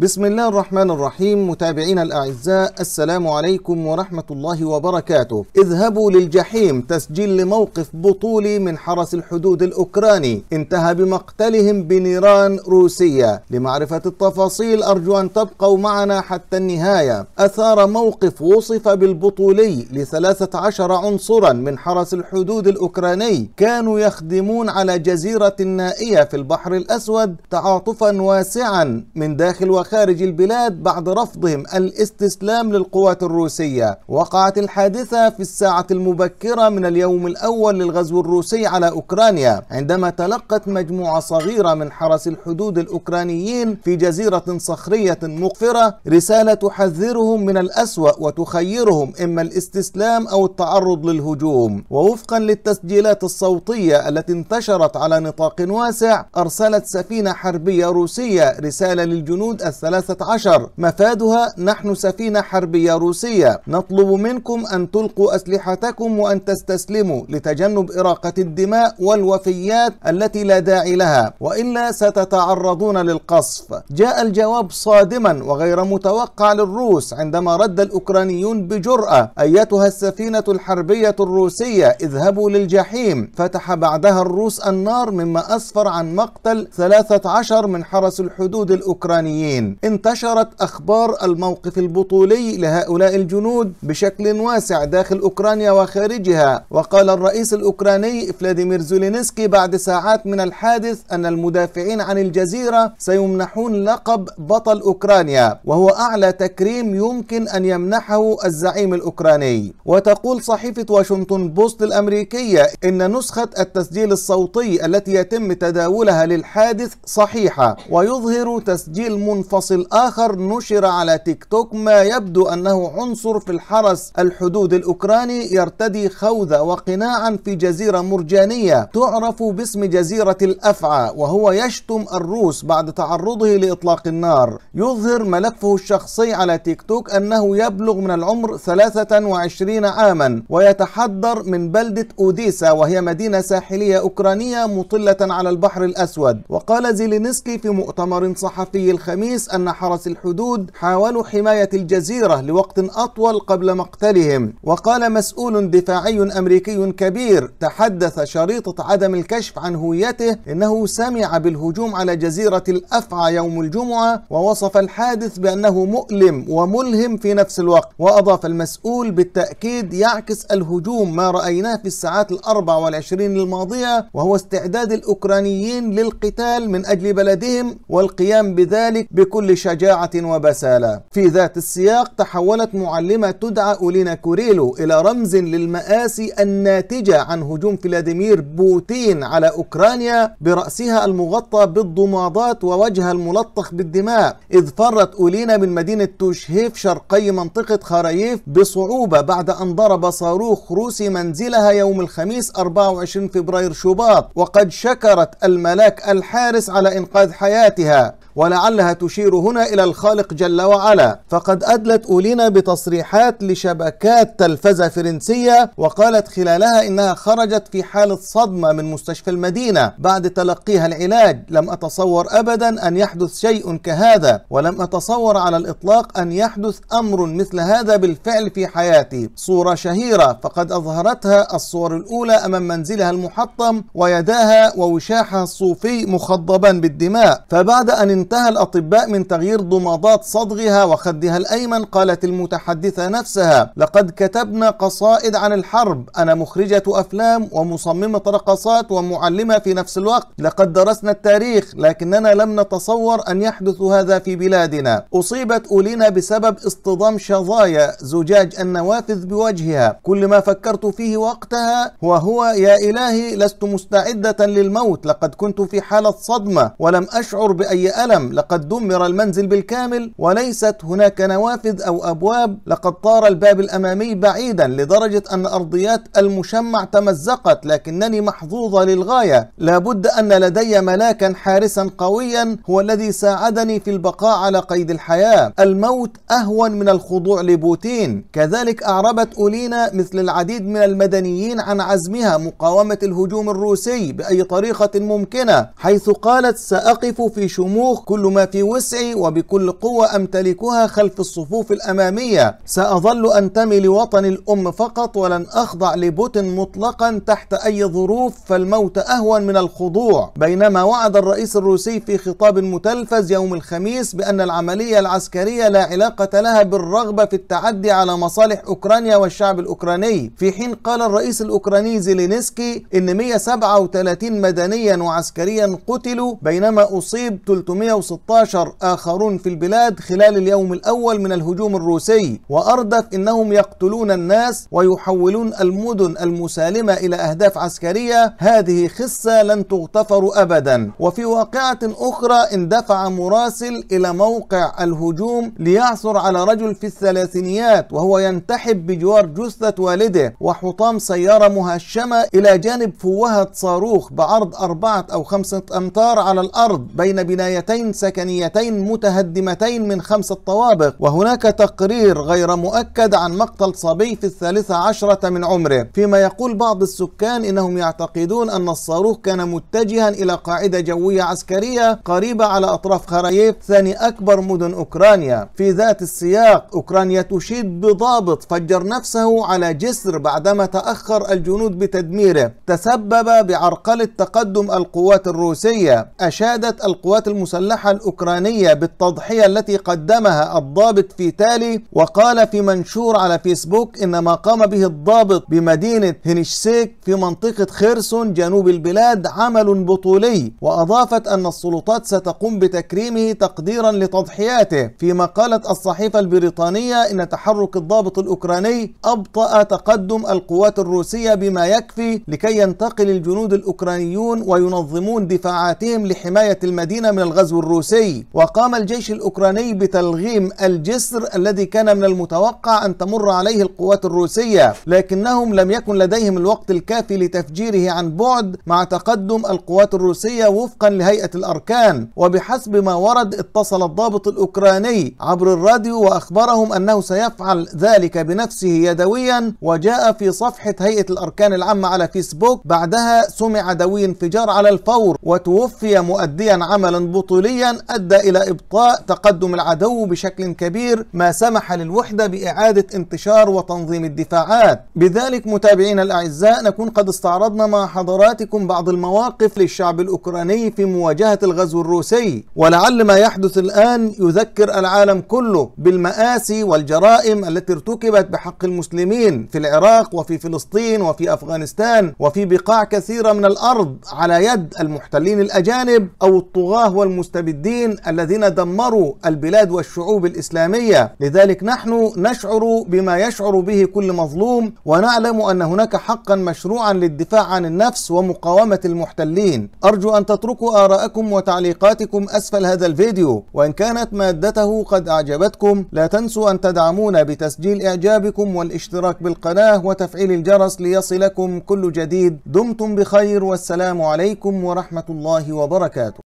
بسم الله الرحمن الرحيم متابعينا الأعزاء السلام عليكم ورحمة الله وبركاته اذهبوا للجحيم تسجيل لموقف بطولي من حرس الحدود الأوكراني انتهى بمقتلهم بنيران روسية لمعرفة التفاصيل أرجو أن تبقوا معنا حتى النهاية أثار موقف وصف بالبطولي لثلاثة عشر عنصرا من حرس الحدود الأوكراني كانوا يخدمون على جزيرة نائية في البحر الأسود تعاطفا واسعا من داخل وخارج خارج البلاد بعد رفضهم الاستسلام للقوات الروسية وقعت الحادثة في الساعة المبكرة من اليوم الأول للغزو الروسي على أوكرانيا عندما تلقت مجموعة صغيرة من حرس الحدود الأوكرانيين في جزيرة صخرية مقفرة رسالة تحذرهم من الأسوأ وتخيرهم إما الاستسلام أو التعرض للهجوم ووفقا للتسجيلات الصوتية التي انتشرت على نطاق واسع أرسلت سفينة حربية روسية رسالة للجنود الثلاثة 13 مفادها نحن سفينة حربية روسية نطلب منكم أن تلقوا أسلحتكم وأن تستسلموا لتجنب إراقة الدماء والوفيات التي لا داعي لها وإلا ستتعرضون للقصف جاء الجواب صادما وغير متوقع للروس عندما رد الأوكرانيون بجرأة أيتها السفينة الحربية الروسية اذهبوا للجحيم فتح بعدها الروس النار مما أسفر عن مقتل 13 من حرس الحدود الأوكرانيين انتشرت أخبار الموقف البطولي لهؤلاء الجنود بشكل واسع داخل أوكرانيا وخارجها وقال الرئيس الأوكراني فلاديمير زولينسكي بعد ساعات من الحادث أن المدافعين عن الجزيرة سيمنحون لقب بطل أوكرانيا وهو أعلى تكريم يمكن أن يمنحه الزعيم الأوكراني وتقول صحيفة واشنطن بوست الأمريكية إن نسخة التسجيل الصوتي التي يتم تداولها للحادث صحيحة ويظهر تسجيل منفصل منفصل آخر نشر على تيك توك ما يبدو أنه عنصر في الحرس الحدود الأوكراني يرتدي خوذة وقناعا في جزيرة مرجانية تعرف باسم جزيرة الأفعى وهو يشتم الروس بعد تعرضه لإطلاق النار يظهر ملفه الشخصي على تيك توك أنه يبلغ من العمر 23 عاما ويتحدر من بلدة أوديسا وهي مدينة ساحلية أوكرانية مطلة على البحر الأسود وقال زيلينسكي في مؤتمر صحفي الخميس أن حرس الحدود حاولوا حماية الجزيرة لوقت أطول قبل مقتلهم وقال مسؤول دفاعي أمريكي كبير تحدث شريطة عدم الكشف عن هويته إنه سمع بالهجوم على جزيرة الأفعى يوم الجمعة ووصف الحادث بأنه مؤلم وملهم في نفس الوقت وأضاف المسؤول بالتأكيد يعكس الهجوم ما رأيناه في الساعات الأربع والعشرين الماضية وهو استعداد الأوكرانيين للقتال من أجل بلدهم والقيام بذلك بكل شجاعة وبسالة في ذات السياق تحولت معلمة تدعى أولينا كوريلو إلى رمز للمآسي الناتجة عن هجوم فلاديمير بوتين على أوكرانيا برأسها المغطى بالضمادات ووجهها الملطخ بالدماء إذ فرت أولينا من مدينة توشهيف شرقي منطقة خرايف بصعوبة بعد أن ضرب صاروخ روسي منزلها يوم الخميس 24 فبراير شباط وقد شكرت الملاك الحارس على إنقاذ حياتها ولعلها تشير هنا إلى الخالق جل وعلا فقد أدلت أولينا بتصريحات لشبكات تلفزة فرنسية وقالت خلالها إنها خرجت في حالة صدمة من مستشفى المدينة بعد تلقيها العلاج لم أتصور أبدا أن يحدث شيء كهذا ولم أتصور على الإطلاق أن يحدث أمر مثل هذا بالفعل في حياتي صورة شهيرة فقد أظهرتها الصور الأولى أمام منزلها المحطم ويداها ووشاحها الصوفي مخضبا بالدماء فبعد أن انتهى الأطباء من تغيير ضمادات صدغها وخدها الأيمن قالت المتحدثة نفسها لقد كتبنا قصائد عن الحرب أنا مخرجة أفلام ومصممة رقصات ومعلمة في نفس الوقت لقد درسنا التاريخ لكننا لم نتصور أن يحدث هذا في بلادنا أصيبت أولينا بسبب اصطدام شظايا زجاج النوافذ بوجهها كل ما فكرت فيه وقتها هو هو يا إلهي لست مستعدة للموت لقد كنت في حالة صدمة ولم أشعر بأي ألم القلم لقد دمر المنزل بالكامل وليست هناك نوافذ أو أبواب لقد طار الباب الأمامي بعيدا لدرجة أن أرضيات المشمع تمزقت لكنني محظوظة للغاية لابد أن لدي ملاكا حارسا قويا هو الذي ساعدني في البقاء على قيد الحياة الموت أهون من الخضوع لبوتين كذلك أعربت أولينا مثل العديد من المدنيين عن عزمها مقاومة الهجوم الروسي بأي طريقة ممكنة حيث قالت سأقف في شموخ الصاروخ كل ما في وسعي وبكل قوة أمتلكها خلف الصفوف الأمامية سأظل أنتمي لوطن الأم فقط ولن أخضع لبوتين مطلقا تحت أي ظروف فالموت أهون من الخضوع بينما وعد الرئيس الروسي في خطاب متلفز يوم الخميس بأن العملية العسكرية لا علاقة لها بالرغبة في التعدي على مصالح أوكرانيا والشعب الأوكراني في حين قال الرئيس الأوكراني زيلينسكي إن 137 مدنيا وعسكريا قتلوا بينما أصيب 300 116 آخرون في البلاد خلال اليوم الأول من الهجوم الروسي وأردف أنهم يقتلون الناس ويحولون المدن المسالمة إلى أهداف عسكرية هذه خسة لن تغتفر أبدا وفي واقعة أخرى اندفع مراسل إلى موقع الهجوم ليعثر على رجل في الثلاثينيات وهو ينتحب بجوار جثة والده وحطام سيارة مهشمة إلى جانب فوهة صاروخ بعرض أربعة أو خمسة أمتار على الأرض بين بنايتين قريتين سكنيتين متهدمتين من خمسة طوابق وهناك تقرير غير مؤكد عن مقتل صبي في الثالثة عشرة من عمره فيما يقول بعض السكان إنهم يعتقدون أن الصاروخ كان متجها إلى قاعدة جوية عسكرية قريبة على أطراف خرايف ثاني أكبر مدن أوكرانيا في ذات السياق أوكرانيا تشيد بضابط فجر نفسه على جسر بعدما تأخر الجنود بتدميره تسبب بعرقلة تقدم القوات الروسية أشادت القوات المسلحة المسلحة الأوكرانية بالتضحية التي قدمها الضابط في تالي وقال في منشور على فيسبوك إن ما قام به الضابط بمدينة هنشسيك في منطقة خيرسون جنوب البلاد عمل بطولي وأضافت أن السلطات ستقوم بتكريمه تقديرا لتضحياته فيما قالت الصحيفة البريطانية إن تحرك الضابط الأوكراني أبطأ تقدم القوات الروسية بما يكفي لكي ينتقل الجنود الأوكرانيون وينظمون دفاعاتهم لحماية المدينة من الغزو الروسي وقام الجيش الأوكراني بتلغيم الجسر الذي كان من المتوقع أن تمر عليه القوات الروسية لكنهم لم يكن لديهم الوقت الكافي لتفجيره عن بعد مع تقدم القوات الروسية وفقا لهيئة الأركان وبحسب ما ورد اتصل الضابط الأوكراني عبر الراديو وأخبرهم أنه سيفعل ذلك بنفسه يدويا وجاء في صفحة هيئة الأركان العامة على فيسبوك بعدها سمع دوي انفجار على الفور وتوفي مؤديا عملا بطوليا عسكريا أدى إلى إبطاء تقدم العدو بشكل كبير ما سمح للوحدة بإعادة انتشار وتنظيم الدفاعات بذلك متابعينا الأعزاء نكون قد استعرضنا مع حضراتكم بعض المواقف للشعب الأوكراني في مواجهة الغزو الروسي ولعل ما يحدث الآن يذكر العالم كله بالمآسي والجرائم التي ارتكبت بحق المسلمين في العراق وفي فلسطين وفي أفغانستان وفي بقاع كثيرة من الأرض على يد المحتلين الأجانب أو الطغاة والمستبدين حسب الدين الذين دمروا البلاد والشعوب الإسلامية لذلك نحن نشعر بما يشعر به كل مظلوم ونعلم أن هناك حقا مشروعا للدفاع عن النفس ومقاومة المحتلين أرجو أن تتركوا آراءكم وتعليقاتكم أسفل هذا الفيديو وإن كانت مادته قد أعجبتكم لا تنسوا أن تدعمونا بتسجيل إعجابكم والاشتراك بالقناة وتفعيل الجرس ليصلكم كل جديد دمتم بخير والسلام عليكم ورحمة الله وبركاته